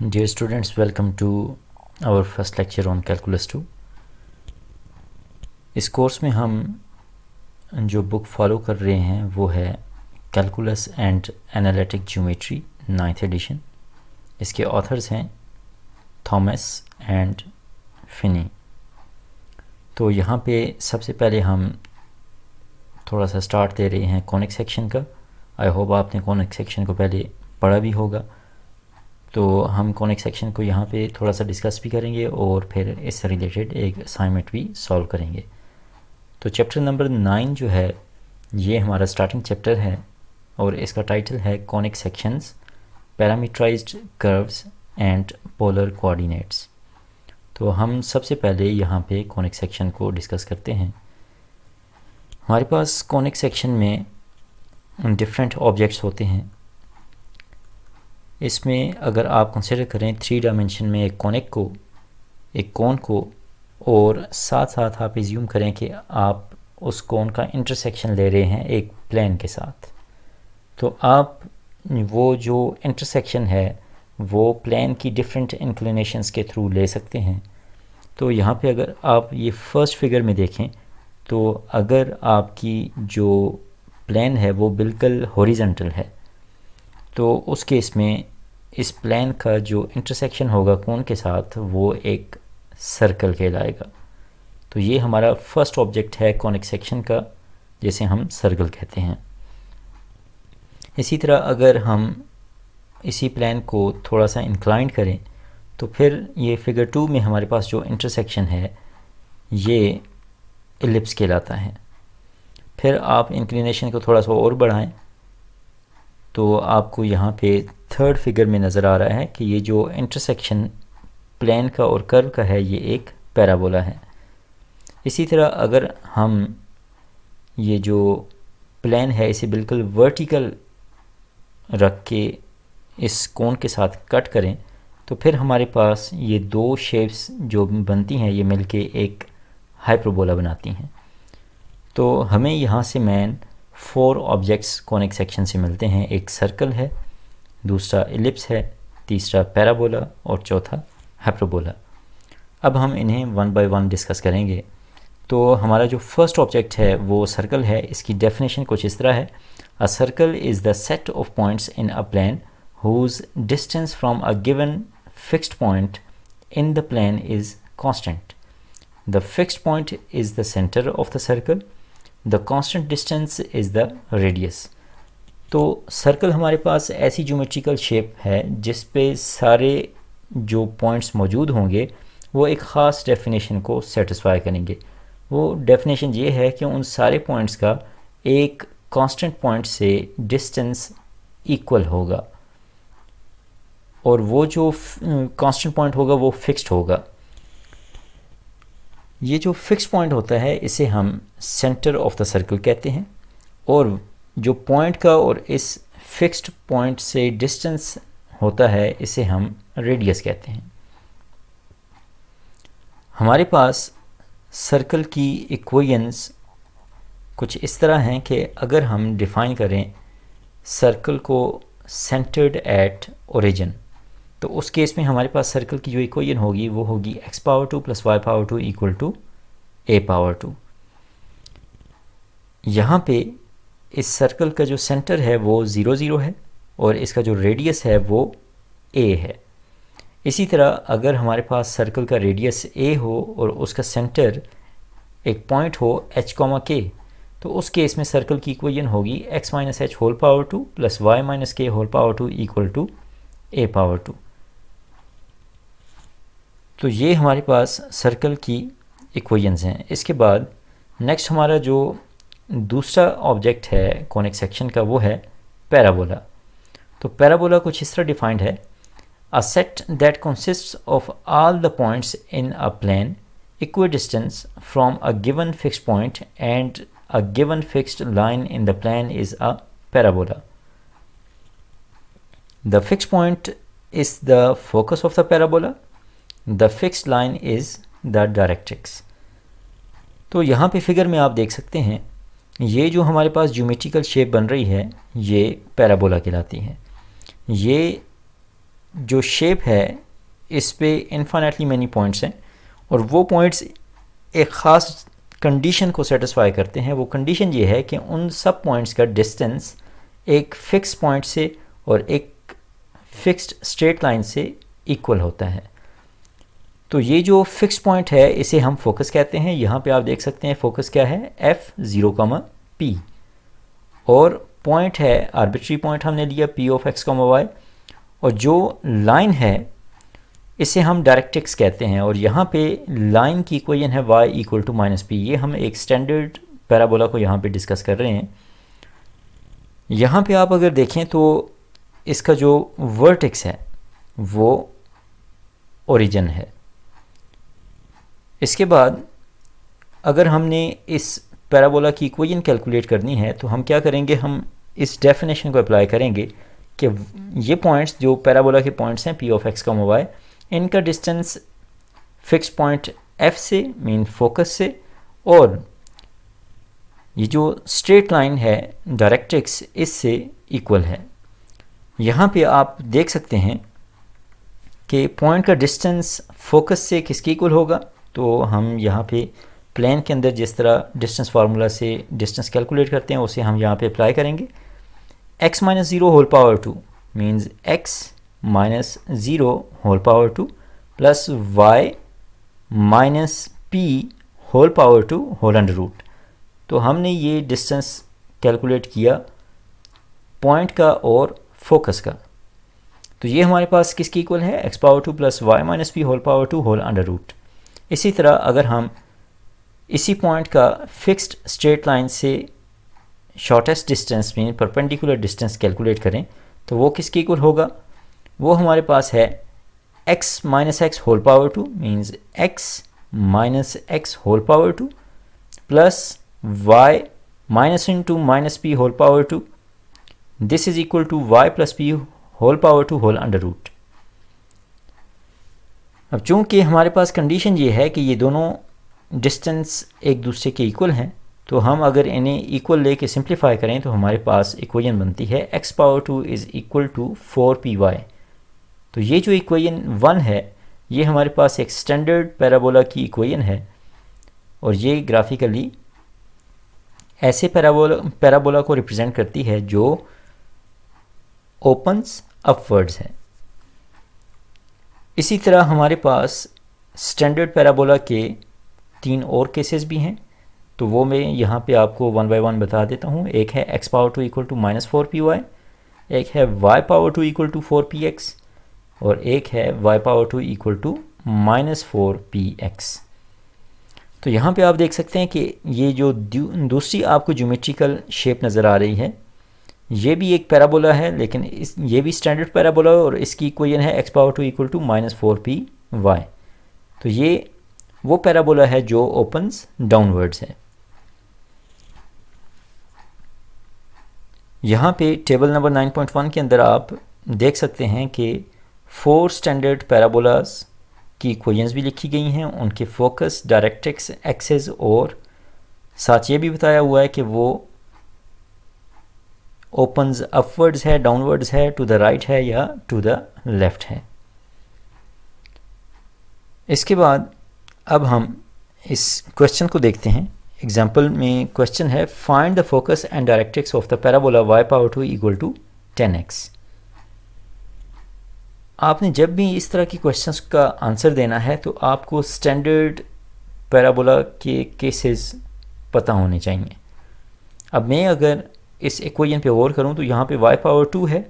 Dear students, welcome to our first lecture on Calculus 2. इस course में हम जो बुक फॉलो कर रहे हैं वो है calculus and analytic geometry ninth edition इसके ऑथर्स हैं थॉमस एंड फिनी तो यहाँ पे सबसे पहले हम थोड़ा सा स्टार्ट दे रहे हैं कॉनिक सेक्शन का आई होप आपने कॉनिक सेक्शन को पहले पढ़ा भी होगा तो हम कॉनिक सेक्शन को यहाँ पे थोड़ा सा डिस्कस भी करेंगे और फिर इससे रिलेटेड एक असाइनमेंट भी सॉल्व करेंगे तो चैप्टर नंबर नाइन जो है ये हमारा स्टार्टिंग चैप्टर है और इसका टाइटल है conic sections parametrize curves and polar coordinates तो हम सबसे पहले यहाँ पे कॉनिक सेक्शन को डिस्कस करते हैं हमारे पास कॉनिक सेक्शन में डिफरेंट ऑब्जेक्ट्स होते हैं इसमें अगर आप कंसिडर करें थ्री डायमेंशन में एक कोनिक को एक कोन को और साथ साथ आप एज्यूम करें कि आप उस कोन का इंटरसेक्शन ले रहे हैं एक प्लेन के साथ तो आप वो जो इंटरसेक्शन है वो प्लान की डिफरेंट इंक्लिनेशंस के थ्रू ले सकते हैं तो यहाँ पे अगर आप ये फर्स्ट फिगर में देखें तो अगर आपकी जो प्लान है वो बिल्कुल हॉरिजेंटल है तो उस केस में इस प्लान का जो इंटरसेक्शन होगा कौन के साथ वो एक सर्कल कहलाएगा तो ये हमारा फर्स्ट ऑब्जेक्ट है कॉनिक सेक्शन का जिसे हम सर्कल कहते हैं इसी तरह अगर हम इसी प्लान को थोड़ा सा इंक्लाइंड करें तो फिर ये फिगर टू में हमारे पास जो इंटरसेक्शन है ये एलिप्स कहलाता है फिर आप इंक्लिनेशन को थोड़ा सा और बढ़ाएं तो आपको यहाँ पे थर्ड फिगर में नज़र आ रहा है कि ये जो इंटरसेक्शन प्लेन का और कर्व का है ये एक पैराबोला है इसी तरह अगर हम ये जो प्लेन है इसे बिल्कुल वर्टिकल रख के इस कोण के साथ कट करें तो फिर हमारे पास ये दो शेप्स जो बनती हैं ये मिलके एक हाइपरबोला बनाती हैं तो हमें यहाँ से main four objects conic section से मिलते हैं एक सर्कल है दूसरा एलिप्स है तीसरा पैराबोला और चौथा हैप्रोबोला अब हम इन्हें वन बाय वन डिस्कस करेंगे तो हमारा जो फर्स्ट ऑब्जेक्ट है वो सर्कल है इसकी डेफिनेशन कुछ इस तरह है a circle is the set of points in a plane whose distance from a given fixed point in the plane is constant the fixed point is the centre of the circle the constant distance is the radius तो circle हमारे पास ऐसी geometrical shape है जिस पे सारे जो points मौजूद होंगे वो एक ख़ास डेफिनेशन को सेटिस्फाई करेंगे वो डेफिनेशन ये है कि उन सारे पॉइंट्स का एक कांस्टेंट पॉइंट से डिस्टेंस इक्वल होगा और वो जो कांस्टेंट पॉइंट होगा वो फिक्स्ड होगा ये जो फिक्स पॉइंट होता है इसे हम सेंटर ऑफ द सर्कल कहते हैं और जो पॉइंट का और इस फिक्स्ड पॉइंट से डिस्टेंस होता है इसे हम रेडियस कहते हैं हमारे पास सर्कल की इक्वेशंस कुछ इस तरह हैं कि अगर हम डिफ़ाइन करें सर्कल को सेंटर्ड एट ओरिजिन तो उस केस में हमारे पास सर्कल की जो इक्वेशन होगी वो होगी x power two plus y power two equal to a power two यहाँ पे इस सर्कल का जो सेंटर है वो ज़ीरो ज़ीरो है और इसका जो रेडियस है वो ए है इसी तरह अगर हमारे पास सर्कल का रेडियस ए हो और उसका सेंटर एक पॉइंट हो एच कॉमा के तो उस केस में सर्कल की इक्वेशन होगी x minus h whole power two plus y minus k whole power two equal to a power two तो ये हमारे पास सर्कल की इक्वेशंस हैं इसके बाद नेक्स्ट हमारा जो दूसरा ऑब्जेक्ट है कॉनिक सेक्शन का वो है पैराबोला तो पैराबोला कुछ इस तरह डिफाइंड है a set that consist of all the points in a plane equidistant from a given fix point and a given fixed line in the plane is a parabola the fix point is the focus of the parabola the fixed line is the directrix तो यहाँ पे figure में आप देख सकते हैं ये जो हमारे पास ज्योमेट्रिकल शेप बन रही है ये पैराबोला कहलाती है ये जो शेप है इस पर इन्फानेटली मैनी पॉइंट्स हैं और वो पॉइंट्स एक ख़ास कंडीशन को सेटिस्फाई करते हैं वो कंडीशन ये है कि उन सब पॉइंट्स का डिस्टेंस एक फिक्स पॉइंट से और एक फिक्स्ड स्ट्रेट लाइन से इक्वल होता है तो ये जो फिक्स पॉइंट है इसे हम फोकस कहते हैं यहाँ पे आप देख सकते हैं फोकस क्या है एफ ज़ीरो कामा पी और पॉइंट है आर्बिट्री पॉइंट हमने लिया P of x comma y और जो लाइन है इसे हम डायरेक्टिक्स कहते हैं और यहाँ पे लाइन की इक्वेशन है y equal to minus p ये हम एक स्टैंडर्ड पैराबोला को यहाँ पे डिस्कस कर रहे हैं यहाँ पे आप अगर देखें तो इसका जो वर्टिक्स है वो ओरिजिन है इसके बाद अगर हमने इस पैराबोला की इक्वेशन कैलकुलेट करनी है तो हम क्या करेंगे हम इस डेफिनेशन को अप्लाई करेंगे कि ये पॉइंट्स जो पैराबोला के पॉइंट्स हैं पी ऑफ एक्स का मोबाइल इनका डिस्टेंस फिक्स पॉइंट एफ से मेन फोकस से और ये जो स्ट्रेट लाइन है डायरेक्ट्रिक्स इससे इक्वल है यहाँ पे आप देख सकते हैं कि पॉइंट का डिस्टेंस फोकस से किसके इक्वल होगा तो हम यहाँ पे प्लेन के अंदर जिस तरह डिस्टेंस फार्मूला से डिस्टेंस कैलकुलेट करते हैं उसे हम यहाँ पे अप्लाई करेंगे x minus zero whole power two means x minus zero whole power two plus y minus p whole power two whole under root तो हमने ये डिस्टेंस कैलकुलेट किया पॉइंट का और फोकस का तो ये हमारे पास किसकी इक्वल है x power two plus y minus p whole power two whole under root इसी तरह अगर हम इसी पॉइंट का फिक्स्ड स्ट्रेट लाइन से शॉर्टेस्ट डिस्टेंस में परपेंडिकुलर डिस्टेंस कैलकुलेट करें तो वो किसके इक्वल होगा वो हमारे पास है x minus x whole power two means x minus x whole power two plus y minus into minus p whole power two this is equal to y plus p whole power two whole under root अब चूंकि हमारे पास condition ये है कि ये दोनों distance एक दूसरे के इक्वल हैं तो हम अगर इन्हें इक्वल लेके सिंप्लीफाई करें तो हमारे पास इक्वेशन बनती है x power two is equal to four p y तो ये जो इक्वेशन वन है ये हमारे पास एक स्टैंडर्ड पैराबोला की इक्वेशन है और ये ग्राफिकली ऐसे पैराबोला पैराबोला को रिप्रेजेंट करती है जो ओपन्स अपवर्ड्स है इसी तरह हमारे पास स्टैंडर्ड पैराबोला के तीन और केसेस भी हैं तो वो मैं यहाँ पे आपको वन बाय वन बता देता हूँ एक है x power two equal to minus four p y एक है y power two equal to four p x और एक है y power two equal to minus four p x तो यहाँ पे आप देख सकते हैं कि ये जो दूसरी आपको ज्योमेट्रिकल शेप नज़र आ रही है ये भी एक पैराबोला है लेकिन इस ये भी स्टैंडर्ड पैराबोला है और इसकी इक्वेशन है x power two equal to minus four p y तो ये वो पैराबोला है जो ओपन्स डाउनवर्ड्स है यहाँ पे टेबल नंबर 9.1 के अंदर आप देख सकते हैं कि फोर स्टैंडर्ड पैराबोलास की इक्वेशंस भी लिखी गई हैं उनके फोकस डायरेक्ट्रिक्स एक्सेस और साथ ये भी बताया हुआ है कि वो ओपन्स अपवर्ड्स है डाउनवर्ड्स है टू द राइट है या टू द लेफ्ट है इसके बाद अब हम इस क्वेश्चन को देखते हैं एग्जाम्पल में क्वेश्चन है find the focus and directrix of the parabola y power two equal to ten x आपने जब भी इस तरह के क्वेश्चंस का आंसर देना है तो आपको स्टैंडर्ड पैराबोला के केसेस पता होने चाहिए अब मैं अगर इस इक्वेशन पे गौर करूँ तो यहाँ पे y पावर टू है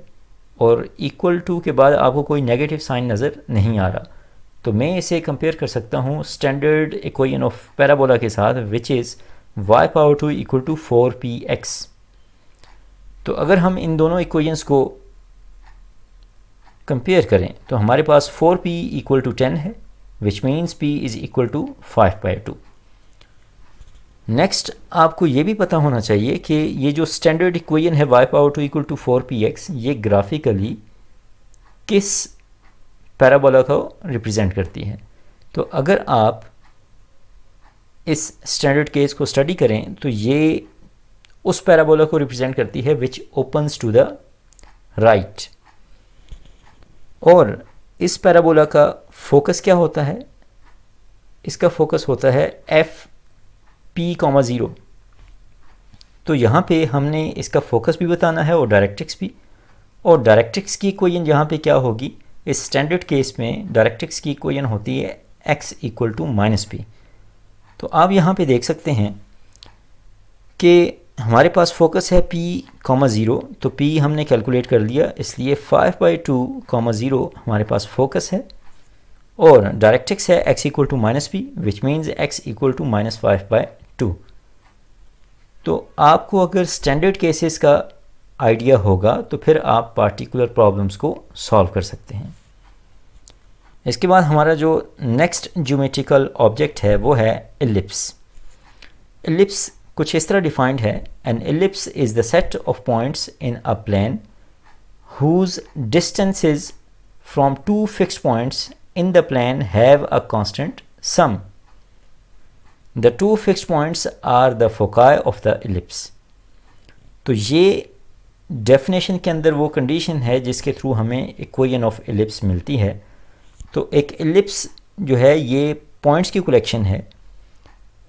और इक्वल टू के बाद आपको कोई नेगेटिव साइन नज़र नहीं आ रहा तो मैं इसे कंपेयर कर सकता हूँ स्टैंडर्ड इक्वेशन ऑफ पैराबोला के साथ which is y power two equal to four p x तो अगर हम इन दोनों इक्वेशंस को कंपेयर करें तो हमारे पास four p equal to ten है which means p is equal to five by two next आपको ये भी पता होना चाहिए कि ये जो स्टैंडर्ड इक्वेशन है y power two equal to four p x ये ग्राफिकली किस पैराबोला को रिप्रेजेंट करती है तो अगर आप इस स्टैंडर्ड केस को स्टडी करें तो ये उस पैराबोला को रिप्रेजेंट करती है which opens to the right और इस पैराबोला का फोकस क्या होता है इसका फोकस होता है एफ पी कॉमा ज़ीरो तो यहाँ पे हमने इसका फोकस भी बताना है और डायरेक्ट्रिक्स भी और डायरेक्ट्रिक्स की कोयन यहाँ पे क्या होगी इस स्टैंडर्ड केस में डायरेक्ट्रिक्स की कोयन होती है x equal to minus p तो आप यहाँ पे देख सकते हैं कि हमारे पास फोकस है पी कॉमा ज़ीरो तो पी हमने कैलकुलेट कर लिया इसलिए five by two comma zero हमारे पास फोकस है और डायरेक्ट्रिक्स है x equal to minus p which means x equal to minus five by two तो आपको अगर स्टैंडर्ड केसेस का आइडिया होगा तो फिर आप पार्टिकुलर प्रॉब्लम्स को सॉल्व कर सकते हैं इसके बाद हमारा जो नेक्स्ट ज्योमेट्रिकल ऑब्जेक्ट है वो है एलिप्स एलिप्स कुछ इस तरह डिफाइंड है and ellipse is the set of points in a plane whose distances from two fix points in the plane have a constant sum the two fix points are the foci of the ellipse तो ये definition के अंदर वो condition है जिसके through हमें equation of ellipse मिलती है तो एक एलिप्स जो है ये पॉइंट्स की कलेक्शन है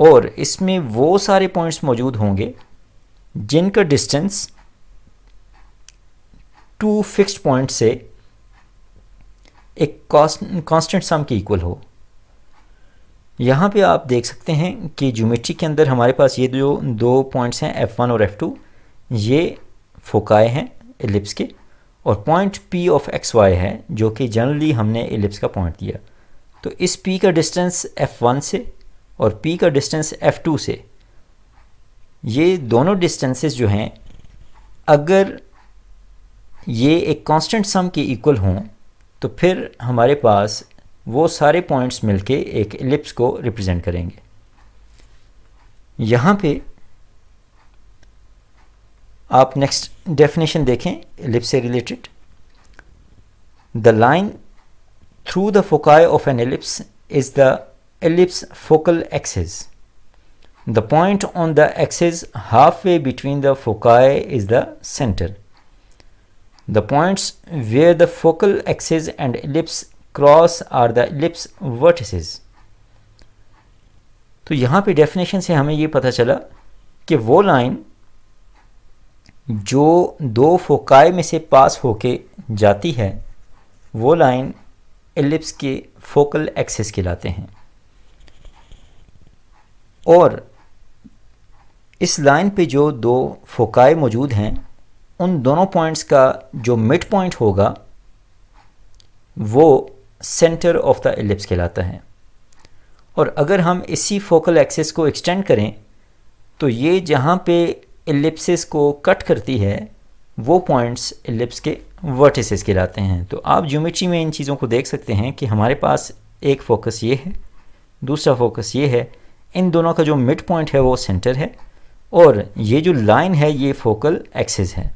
और इसमें वो सारे पॉइंट्स मौजूद होंगे जिनका डिस्टेंस टू फिक्स्ड पॉइंट से एक कांस्टेंट सम के इक्वल हो यहाँ पे आप देख सकते हैं कि ज्योमेट्री के अंदर हमारे पास ये जो दो पॉइंट्स हैं F1 और F2 ये फोकाए हैं एलिप्स के और point P of x y है जो कि जनरली हमने एलिप्स का पॉइंट दिया तो इस P का डिस्टेंस F1 से और P का डिस्टेंस F2 से ये दोनों डिस्टेंसेस जो हैं अगर ये एक कांस्टेंट सम के इक्वल हों तो फिर हमारे पास वो सारे पॉइंट्स मिलके एक एलिप्स को रिप्रेजेंट करेंगे यहाँ पे आप नेक्स्ट डेफिनेशन देखें एलिप्स से related the line through the foci of an ellipse is the ellipse focal axis the point on the axis half way between the foci is the centre the points where the focal axis and ellipse cross are the ellipse's vertices तो यहाँ पे definition से हमें ये पता चला कि वो लाइन जो दो फोकाए में से पास होके जाती है वो लाइन एलिप्स के फोकल एक्सेस कहलाते हैं और इस लाइन पे जो दो फोकाए मौजूद हैं उन दोनों पॉइंट्स का जो मिड पॉइंट होगा वो सेंटर ऑफ द एलिप्स कहलाता है और अगर हम इसी फोकल एक्सेस को एक्सटेंड करें तो ये जहाँ पे एलिप्सिस को कट करती है वो पॉइंट्स एलिप्स के वर्टिसेस कहलाते हैं तो आप ज्योमेट्री में इन चीज़ों को देख सकते हैं कि हमारे पास एक फोकस ये है दूसरा फोकस ये है इन दोनों का जो मिड पॉइंट है वो सेंटर है और ये जो लाइन है ये फोकल एक्सेस है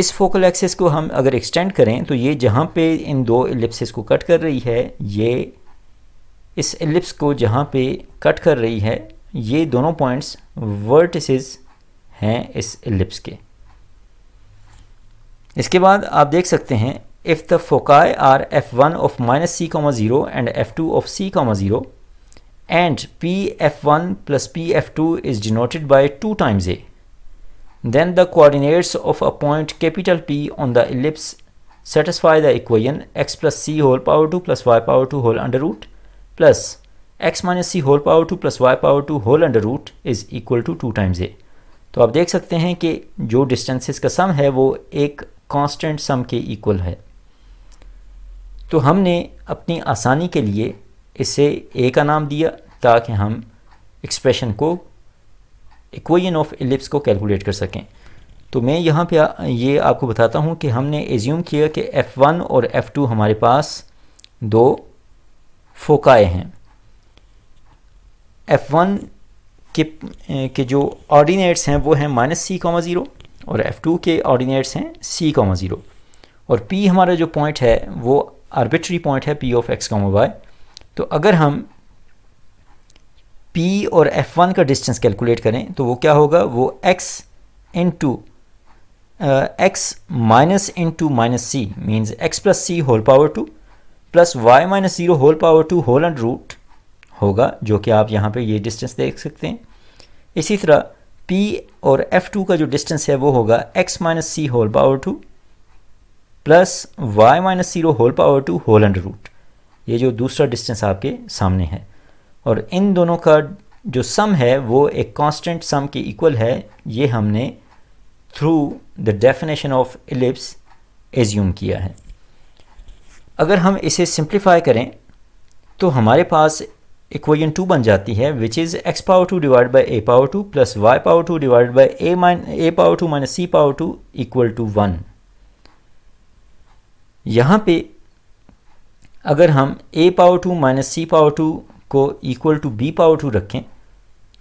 इस फोकल एक्सेस को हम अगर एक्सटेंड करें तो ये जहाँ पे इन दो एलिप्सिस को कट कर रही है ये इस एलिप्स को जहाँ पे कट कर रही है ये दोनों पॉइंट्स वर्टिसेस हैं इस एलिप्स के इसके बाद आप देख सकते हैं if the foci are F one of minus c comma zero and F two of c comma zero and P F one plus P F two is denoted by two times a Then the coordinates of a point capital P on the ellipse satisfy the equation x plus c whole power 2 plus y power 2 whole under root plus x minus c whole power 2 plus y power 2 whole under root is equal to 2 times a. तो आप देख सकते हैं कि जो distances का सम है वो एक कांस्टेंट सम के इक्वल है तो हमने अपनी आसानी के लिए इसे ए का नाम दिया ताकि हम एक्सप्रेशन को इक्वेशन ऑफ एलिप्स को कैलकुलेट कर सकें तो मैं यहाँ पे ये आपको बताता हूँ कि हमने एज्यूम किया कि F1 और F2 हमारे पास दो फोकाए हैं F1 के के जो ऑर्डिनेट्स हैं वो हैं माइनस सी कॉमा ज़ीरो और F2 के ऑर्डिनेट्स हैं सी कॉमा ज़ीरो और P हमारा जो पॉइंट है वो आर्बिट्री पॉइंट है P of x comma y तो अगर हम P और F1 का डिस्टेंस कैलकुलेट करें तो वो क्या होगा वो x into x minus into minus c means x plus c whole power two plus y minus zero whole power two whole and root होगा जो कि आप यहाँ पे ये डिस्टेंस देख सकते हैं इसी तरह P और F2 का जो डिस्टेंस है वो होगा x minus c whole power two plus y minus zero whole power two whole and root ये जो दूसरा डिस्टेंस आपके सामने है और इन दोनों का जो सम है वो एक कांस्टेंट सम के इक्वल है ये हमने through the definition of ellipse assume किया है अगर हम इसे सिंप्लीफाई करें तो हमारे पास इक्वेशन टू बन जाती है which is x power two divide by a power two plus y power two divide by a mine a power two minus c power two equal to one यहाँ पे अगर हम a power two minus c power two को equal to b power two रखें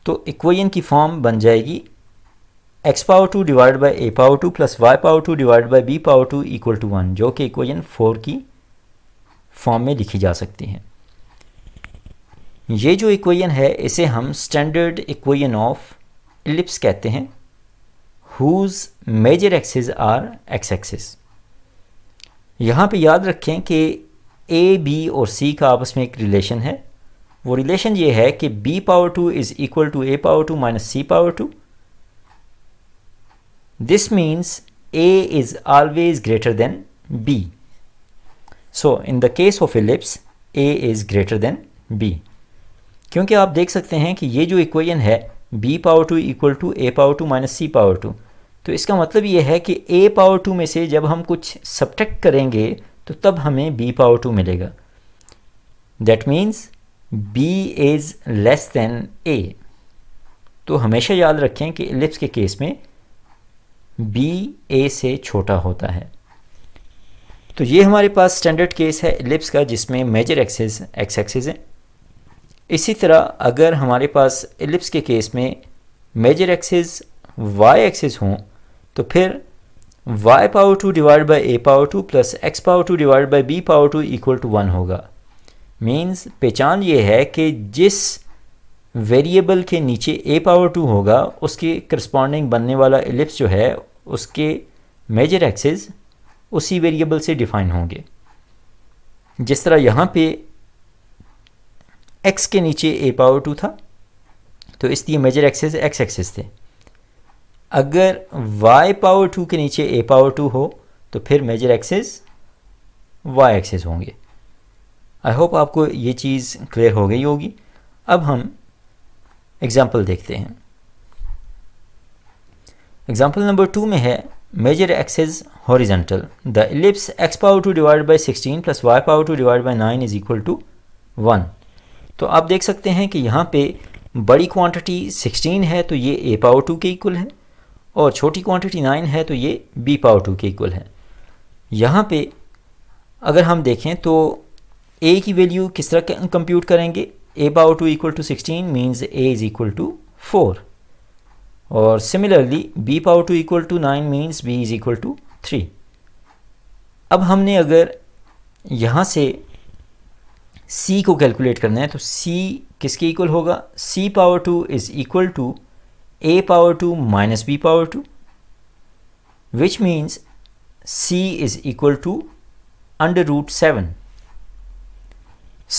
तो equation की form बन जाएगी x power two divide by a power two plus y power two divide by b power two equal to one जो कि equation four की form में लिखी जा सकती है ये जो इक्वेशन है इसे हम स्टैंडर्ड इक्वेशन ऑफ इलिप्स कहते हैं whose major axes are x access यहाँ पे याद रखें कि ए बी और सी का आपस में एक रिलेशन है वो रिलेशन ये है कि b power two is equal to a power two minus c power two this means A is always greater than B. So in the case of ellipse A is greater than B. क्योंकि आप देख सकते हैं कि ये जो equation है b power two equal to a power two minus c power two तो इसका मतलब ये है कि a पावर टू में से जब हम कुछ सब्ट्रैक्ट करेंगे तो तब हमें b पावर टू मिलेगा that means b is less than a तो हमेशा याद रखें कि लिप्स के केस में b a से छोटा होता है तो ये हमारे पास स्टैंडर्ड केस है लिप्स का जिसमें मेजर एक्सेस एक्स एक्सेस हैं इसी तरह अगर हमारे पास लिप्स के केस में मेजर एक्सेस y एक्सेस हों तो फिर y power two divide by a power two plus x power two divide by b power two equal to one होगा मीन्स पहचान ये है कि जिस वेरिएबल के नीचे ए पावर टू होगा उसके करस्पॉन्डिंग बनने वाला एलिप्स जो है उसके मेजर एक्सेस उसी वेरिएबल से डिफाइन होंगे जिस तरह यहाँ पे एक्स के नीचे ए पावर टू था तो इसलिए मेजर एक्सेस एक्स एक्सेस थे अगर वाई पावर टू के नीचे ए पावर टू हो तो फिर मेजर एक्सेस वाई एक्सेस होंगे आई होप आपको ये चीज़ क्लियर हो गई होगी अब हम एग्ज़ाम्पल देखते हैं एग्ज़ाम्पल नंबर टू में है major axes horizontal the ellipse x power two divide by sixteen plus y power two divide by nine is equal to one तो आप देख सकते हैं कि यहाँ पे बड़ी क्वांटिटी 16 है तो ये ए पावर टू के इक्वल है और छोटी क्वांटिटी 9 है तो ये बी पावर टू के इक्वल है यहाँ पे अगर हम देखें तो ए की वैल्यू किस तरह कंप्यूट करेंगे a power two equal to sixteen means a is equal to four और similarly b power two equal to nine means b is equal to three अब हमने अगर यहाँ से सी को कैलकुलेट करना है तो सी किसके इक्वल होगा c power two is equal to a power two minus b power two which means c is equal to under root seven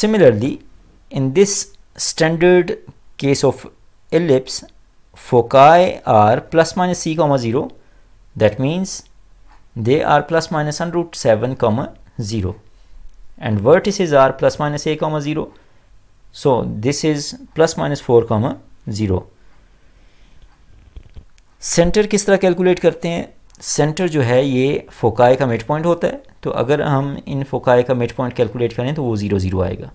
Similarly, in this standard case of ellipse, foci are plus minus c comma 0. That means they are plus minus under root 7 comma 0 and vertices are plus minus a comma 0. So this is plus minus 4 comma 0. Center किस तरह calculate करते हैं centre जो है ये foci का mid point होता है तो अगर हम इन फोकाई का मिड पॉइंट कैलकुलेट करें तो वो ज़ीरो ज़ीरो आएगा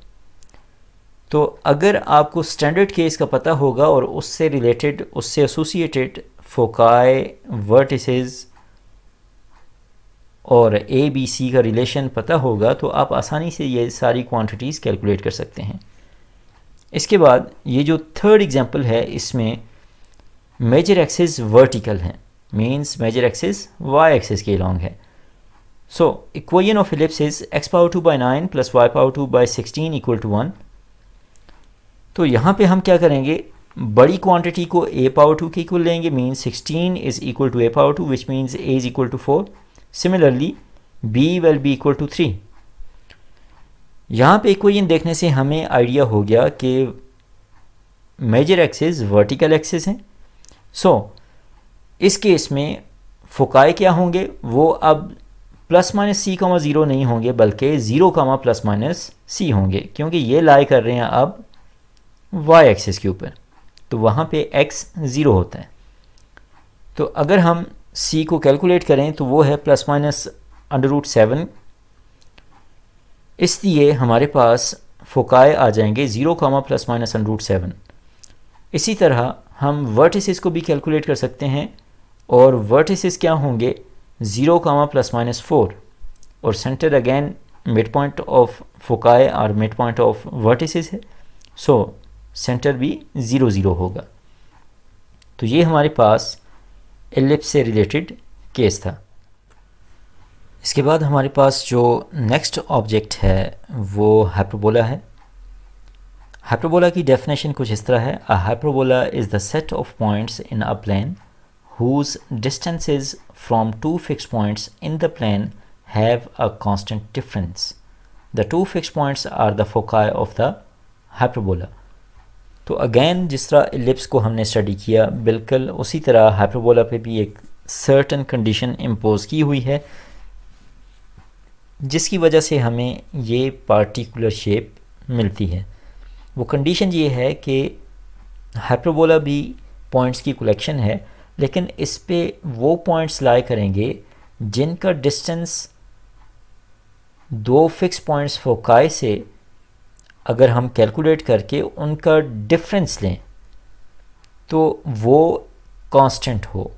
तो अगर आपको स्टैंडर्ड केस का पता होगा और उससे रिलेटेड उससे एसोसिएटेड फोकाई वर्टिसेस और ए बी सी का रिलेशन पता होगा तो आप आसानी से ये सारी क्वांटिटीज़ कैलकुलेट कर सकते हैं इसके बाद ये जो थर्ड एग्जांपल है इसमें मेजर एक्सेस वर्टिकल हैं means major axis y axis की लॉन्ग है so equation of ellipse is x power two by nine plus y power two by sixteen equal to one तो यहाँ पे हम क्या करेंगे बड़ी क्वांटिटी को ए पावर टू के इक्वल लेंगे means sixteen is equal to a power two which means a is equal to four similarly b will be equal to three यहाँ पे इक्वेशन देखने से हमें आइडिया हो गया कि मेजर एक्सेस वर्टिकल एक्सेस हैं सो so, इस केस में फ़ुकाए क्या होंगे वो अब plus minus c comma zero नहीं होंगे बल्कि zero comma plus minus c होंगे क्योंकि ये लाई कर रहे हैं अब वाई एक्सिस के ऊपर तो वहाँ पे एक्स ज़ीरो होता है तो अगर हम सी को कैलकुलेट करें तो वो है plus minus under root seven इसलिए हमारे पास फोकाए आ जाएंगे zero comma plus minus under root seven इसी तरह हम वर्टिसेस को भी कैलकुलेट कर सकते हैं और वर्टिसेस क्या होंगे zero comma plus minus four और center again mid point of foci और मिड पॉइंट ऑफ वर्टिसेस है सो सेंटर भी ज़ीरो ज़ीरो होगा तो ये हमारे पास एलिप्स से रिलेटेड केस था इसके बाद हमारे पास जो नेक्स्ट ऑब्जेक्ट है वो हाइप्रोबोला है हाइप्रोबोला की डेफिनेशन कुछ इस तरह है a hyperbola is the set of points in a plane whose distances from two fixed points in the plane have a constant difference. The two fixed points are the foci of the hyperbola. तो again जिस तरह ellipse को हमने study किया बिल्कुल उसी तरह hyperbola पे भी एक सर्टन कंडीशन इम्पोज की हुई है जिसकी वजह से हमें ये पार्टिकुलर शेप मिलती है वो कंडीशन ये है कि हाइपरबोला भी पॉइंट्स की कलेक्शन है लेकिन इस पर वो पॉइंट्स लाए करेंगे जिनका डिस्टेंस दो फिक्स पॉइंट्स फोकाई से अगर हम कैलकुलेट करके उनका डिफरेंस लें तो वो कांस्टेंट हो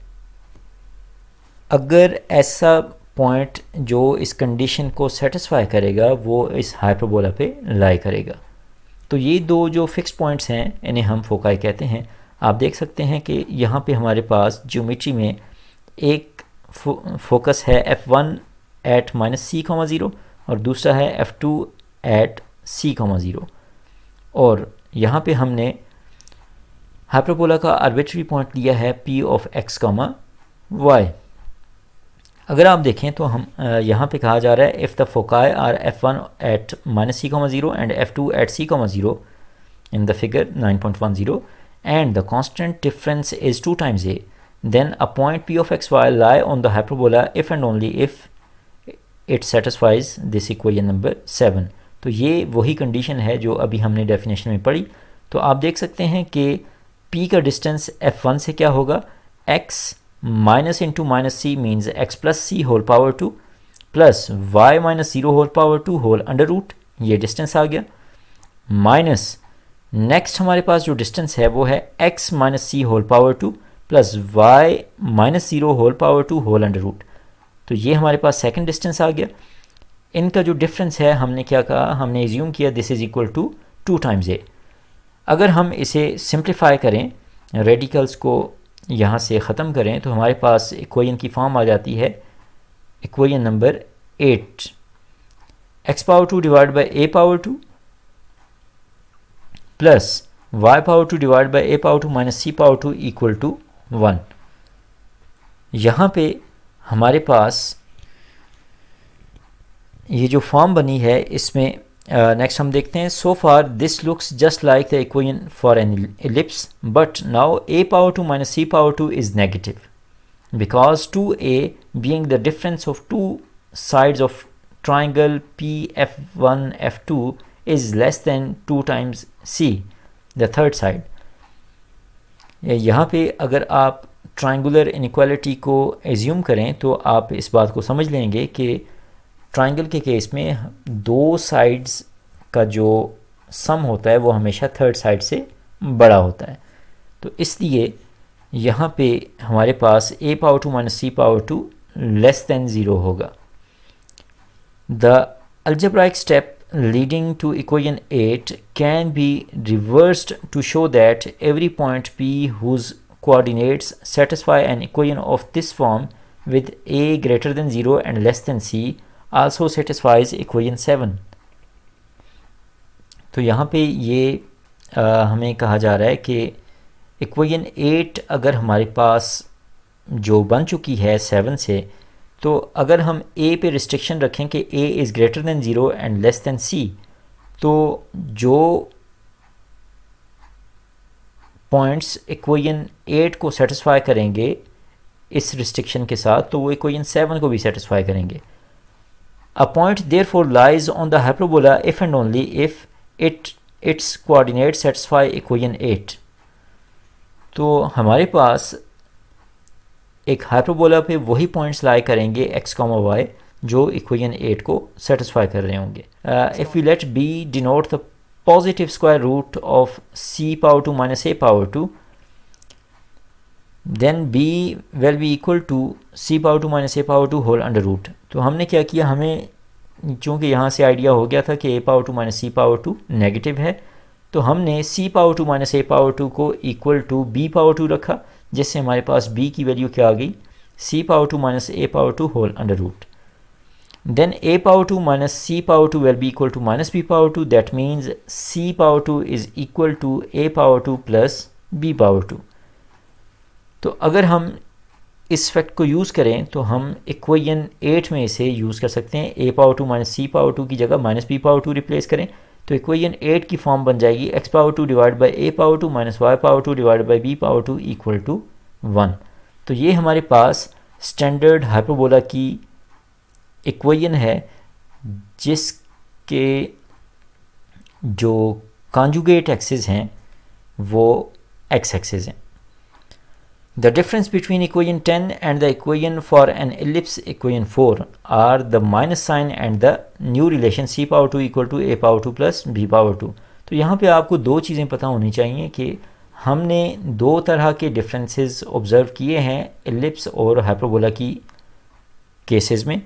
अगर ऐसा पॉइंट जो इस कंडीशन को सेटिस्फाई करेगा वो इस हाइपरबोला पे लाई करेगा तो ये दो जो फिक्स पॉइंट्स हैं इन्हें हम फोकाई कहते हैं आप देख सकते हैं कि यहाँ पे हमारे पास ज्योमेट्री में एक फो, फोकस है F one at minus c comma zero और दूसरा है F two at c comma zero और यहाँ पे हमने हाइपरबोला का आर्बिट्री पॉइंट लिया है P of x comma y अगर आप देखें तो हम यहाँ पे कहा जा रहा है if the foci are F one at minus c comma zero and F two at c comma zero in the figure nine point one zero and the constant difference is 2 times a, then a point p of xy lie on the hyperbola if and only if it satisfies this equation number seven तो ये वही condition है जो अभी हमने definition में पढ़ी तो आप देख सकते हैं कि P का डिस्टेंस F1 से क्या होगा x minus into minus c means x plus c whole power two plus y minus zero whole power two whole under root ये डिस्टेंस आ गया माइनस नेक्स्ट हमारे पास जो डिस्टेंस है वो है x minus c whole power two plus y minus zero whole power two whole under root तो ये हमारे पास सेकंड डिस्टेंस आ गया इनका जो डिफरेंस है हमने क्या कहा हमने एज्यूम किया this is equal to two times a अगर हम इसे सिंप्लीफाई करें रेडिकल्स को यहाँ से ख़त्म करें तो हमारे पास इक्वेशन की फॉर्म आ जाती है equation number eight x power two divide by a power two plus y power two divide by a power two minus c power two equal to one यहाँ पे हमारे पास ये जो फॉर्म बनी है इसमें नेक्स्ट uh, हम देखते हैं so far this looks just like the equation for an ellipse but now a power two minus c power two is negative because two a being the difference of two of triangle P F one F two is less than two times c the third side यहाँ पे अगर आप ट्राइंगर inequality को assume करें तो आप इस बात को समझ लेंगे कि ट्राइंगल के केस में दो साइड्स का जो सम होता है वो हमेशा थर्ड साइड से बड़ा होता है तो इसलिए यहाँ पे हमारे पास a power two minus c power two less than zero होगा the algebraic step leading to equation 8 can be reversed to show that every point P whose coordinates satisfy an equation of this form with a greater than 0 and less than c also satisfies equation 7 तो यहाँ पे ये आ, हमें कहा जा रहा है कि इक्वेशन 8 अगर हमारे पास जो बन चुकी है 7 से तो अगर हम ए पे रिस्ट्रिक्शन रखें कि a is greater than zero and less than c तो जो पॉइंट्स इक्वेशन एट को सेटिस्फाई करेंगे इस रिस्ट्रिक्शन के साथ तो वो इक्वेशन सेवन को भी सेटिस्फाई करेंगे a point therefore lies on the hyperbola if and only if it its coordinate satisfy equation eight तो हमारे पास एक हाइपरबोला पे वही पॉइंट्स लाई करेंगे एक्स कॉमा वाई जो इक्वेशन एट को सेटिस्फाई कर रहे होंगे if you let b denote the positive square root of c power two minus a power two then b will be equal to c power two minus a power two whole under root तो हमने क्या किया हमें चूँकि यहाँ से idea हो गया था कि a power two minus c power two negative है तो हमने c power two minus a power two को equal to b power two रखा जिससे हमारे पास बी की वैल्यू क्या आ गई c power two minus a power two whole under root then a power two minus c power two will be equal to minus b power two that means c power two is equal to a power two plus b power two तो अगर हम इस fact को use करें तो हम equation eight में इसे यूज़ कर सकते हैं a power two minus c power two की जगह minus b power two replace करें तो इक्वेशन एट की फॉर्म बन जाएगी x power two divide by a power two minus y power two divide by b power two equal to one तो ये हमारे पास स्टैंडर्ड हाइपोबोला की इक्वेशन है जिसके जो कॉन्जुगेट एक्सेस हैं वो एक्स एक्सेस हैं The difference between equation 10 and the equation for an ellipse equation 4 are the minus sign and the new relation c power 2 equal to a power 2 plus b power 2 तो यहाँ पे आपको दो चीज़ें पता होनी चाहिए कि हमने दो तरह के डिफरेंसेस ऑब्ज़र्व किए हैं एलिप्स और हाइपरबोला की केसेस में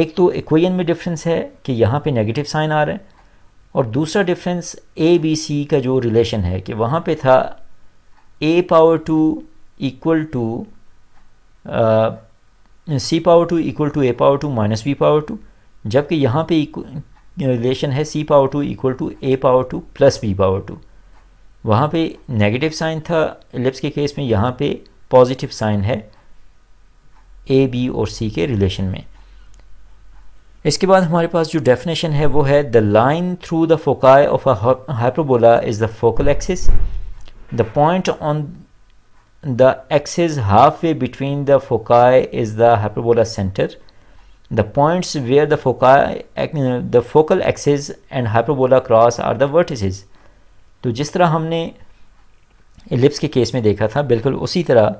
एक तो इक्वेशन में डिफरेंस है कि यहाँ पे नेगेटिव साइन आ रहा है और दूसरा डिफरेंस ए बी सी का जो रिलेशन है कि वहाँ पे था a power two equal to uh, c power two equal to a power two minus b power two जबकि यहाँ पे रिलेशन है c power two equal to a power two plus b power two वहाँ पे negative sign था ellipse के case में यहाँ पे पॉजिटिव साइन है ए बी और सी के रिलेशन में इसके बाद हमारे पास जो डेफिनेशन है वो है the line through the foci of a hyperbola is the focal axis the point on the axis halfway between the foci is the hyperbola center. The points where the foci, the focal axis and hyperbola cross are the vertices. तो जिस तरह हमने ellipse के case में देखा था बिल्कुल उसी तरह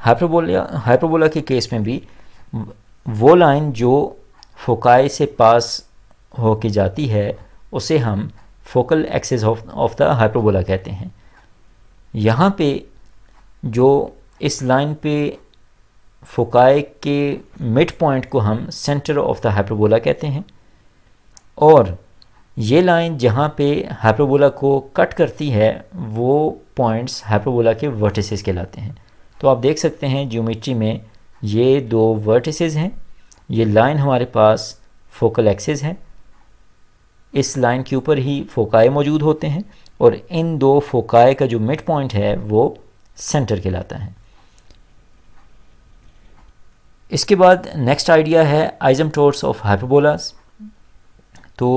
हाइपरबोला हाइपरबोला के केस में भी वो लाइन जो फोकाई से पास हो के जाती है उसे हम focal axes of of the hyperbola कहते हैं यहाँ पे जो इस लाइन पे फोकाए के मिड पॉइंट को हम सेंटर ऑफ द हाइपरबोला कहते हैं और ये लाइन जहाँ पे हाइपरबोला को कट करती है वो पॉइंट्स हाइपरबोला के वर्टिसेस कहलाते हैं तो आप देख सकते हैं ज्योमेट्री में ये दो वर्टिसेस हैं ये लाइन हमारे पास फोकल एक्सेस है इस लाइन के ऊपर ही फोकाए मौजूद होते हैं और इन दो फोकाए का जो मिड पॉइंट है वो सेंटर कहलाता है इसके बाद नेक्स्ट आइडिया है आइजम टोट्स ऑफ हाइपरबोलास तो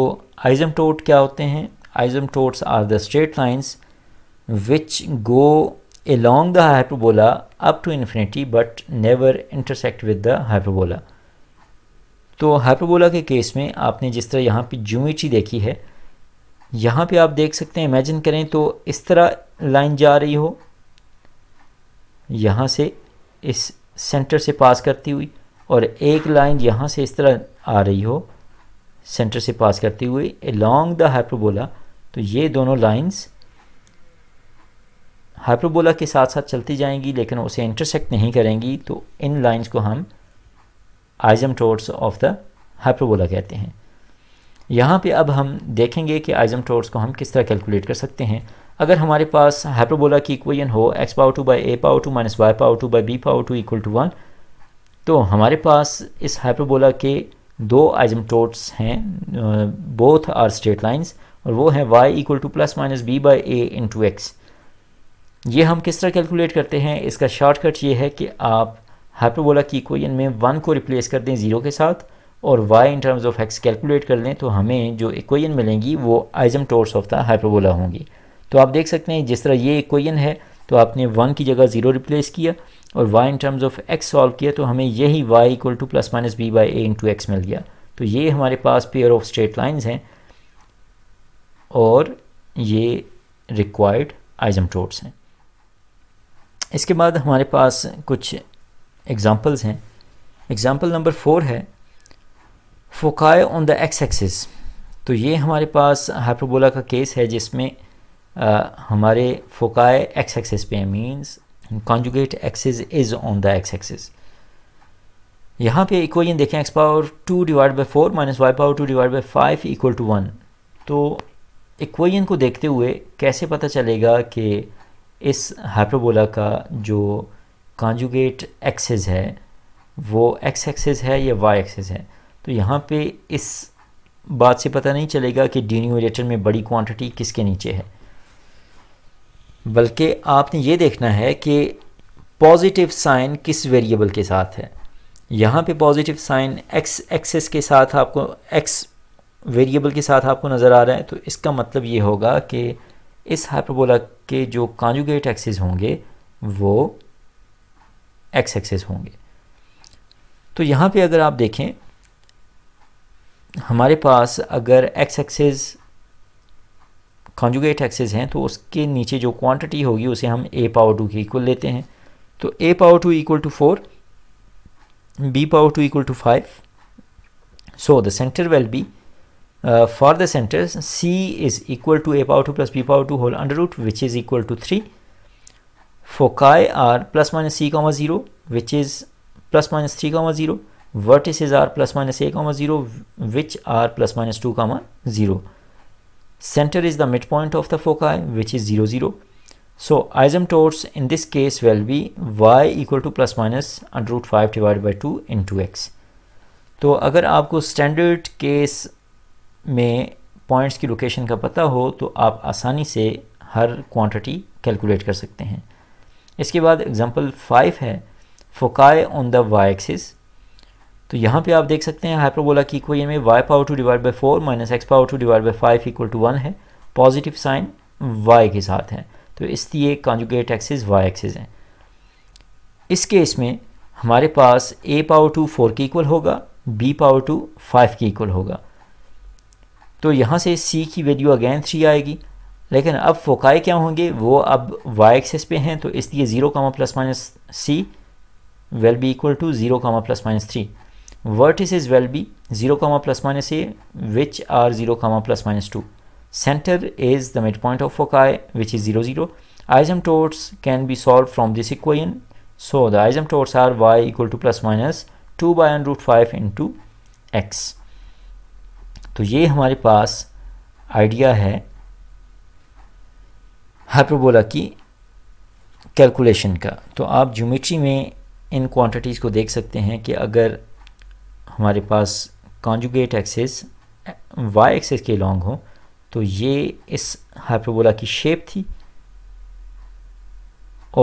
आइजम टोट क्या होते हैं asymptotes are the straight lines which go along the hyperbola up to infinity but never intersect with the hyperbola तो हाइपरबोला के केस में आपने जिस तरह यहाँ पे ज्योमेट्री देखी है यहाँ पे आप देख सकते हैं इमेजिन करें तो इस तरह लाइन जा रही हो यहाँ से इस सेंटर से पास करती हुई और एक लाइन यहाँ से इस तरह आ रही हो सेंटर से पास करती हुई अलॉन्ग द हाइप्रोबोला तो ये दोनों लाइंस हाइप्रोबोला के साथ साथ चलती जाएंगी लेकिन उसे इंटरसेक्ट नहीं करेंगी तो इन लाइंस को हम आइजम ऑफ द हाइप्रोबोला कहते हैं यहाँ पे अब हम देखेंगे कि आइजम को हम किस तरह कैलकुलेट कर सकते हैं अगर हमारे पास हाइपरबोला की इक्वेशन हो x power two by a power two minus y power two by b power two equal to one तो हमारे पास इस हाइपरबोला के दो आइजम टोट्स हैं बोथ आर स्ट्रेट लाइन्स और वो हैं y equal to plus minus b by a into x ये हम किस तरह कैलकुलेट करते हैं इसका शॉर्टकट ये है कि आप हाइपरबोला की इक्वेशन में वन को रिप्लेस कर दें ज़ीरो के साथ और y in terms of x calculate कर लें तो हमें जो इक्वेशन मिलेंगी वो asymptotes of the hyperbola होंगी तो आप देख सकते हैं जिस तरह ये इक्वेशन है तो आपने वन की जगह ज़ीरो रिप्लेस किया और y in terms of x solve किया तो हमें यही y equal to plus minus b by a into x मिल गया तो ये हमारे पास पेयर ऑफ स्ट्रेट लाइन्स हैं और ये रिक्वायर्ड आइजमटोड्स हैं इसके बाद हमारे पास कुछ एग्ज़ाम्पल्स हैं एग्ज़ाम्पल नंबर फोर है foci on the x axis तो ये हमारे पास हाइपरबोला का केस है जिसमें हमारे फोकाए एक्स एक्सेस पे हैं means conjugate axes is on the x access यहाँ पे इक्वेशन देखें x power two divide by four minus y power two divide by five equal to one तो इक्वेशन को देखते हुए कैसे पता चलेगा कि इस हाइपरबोला का जो कॉन्जुगेट एक्सेस है वो एक्स एक्सेस है या वाई एक्सेस है तो यहाँ पे इस बात से पता नहीं चलेगा कि डिनोमिनेटर में बड़ी क्वांटिटी किसके नीचे है बल्कि आपने ये देखना है कि पॉजिटिव साइन किस वेरिएबल के साथ है यहाँ पे पॉजिटिव साइन एक्स एक्सेस के साथ आपको एक्स वेरिएबल के साथ आपको नज़र आ रहा है तो इसका मतलब ये होगा कि इस हाइपरबोला के जो कॉन्जुगेट एक्सेस होंगे वो एक्स एक्सेस होंगे तो यहाँ पे अगर आप देखें हमारे पास अगर एक्स एक्सेस कॉन्जुगेट एक्सेस हैं तो उसके नीचे जो क्वांटिटी होगी उसे हम ए पावर टू के इक्वल लेते हैं तो a power two equal to four b power two equal to five so the centre will be for the centre c is equal to a power two plus b power two whole under root which is equal to three foci are plus minus c comma zero which is plus minus three comma zero vertices are plus minus A comma zero which are plus minus two comma zero Center is the midpoint of the foci, which is 0, 0. So isomtopes in this case will be y equal to plus minus under root 5 divided by 2 into x. तो अगर आपको standard case में points की location का पता हो तो आप आसानी से हर क्वांटिटी कैलकुलेट कर सकते हैं इसके बाद एग्जांपल फाइव है foci on the y axis तो यहाँ पे आप देख सकते हैं हाइपरबोला की इक्वेशन में y power two divide by four minus x power two divide by five equal to one है पॉजिटिव साइन वाई के साथ है तो इसलिए कॉन्जुगेट एक्सेस वाई एक्सेस हैं इस केस में हमारे पास ए पावर टू फोर के इक्वल होगा बी पावर टू फाइव के इक्वल होगा तो यहाँ से सी की वैल्यू अगेन थ्री आएगी लेकिन अब फोकाई क्या होंगे वो अब वाई एक्सेस पे हैं तो इसलिए zero comma plus minus c will be equal to zero comma plus minus three vertices will be 0 comma plus minus a which are 0 comma plus minus 2 center is the midpoint of foci which is 0 0 isomtopes can be solved from this equation so the isomtopes are y equal to plus minus 2 by under root 5 into x तो ये हमारे पास idea है hyperbola की calculation का तो आप geometry में इन क्वांटिटीज़ को देख सकते हैं कि अगर हमारे पास कॉन्जुगेट एक्सेस वाई एक्सेस के लॉन्ग हो तो ये इस हाइपरबोला की शेप थी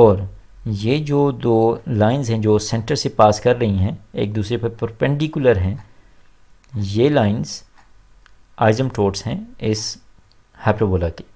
और ये जो दो लाइंस हैं जो सेंटर से पास कर रही हैं एक दूसरे पर परपेंडिकुलर हैं ये लाइंस आइजम टोट्स हैं इस हाइपरबोला के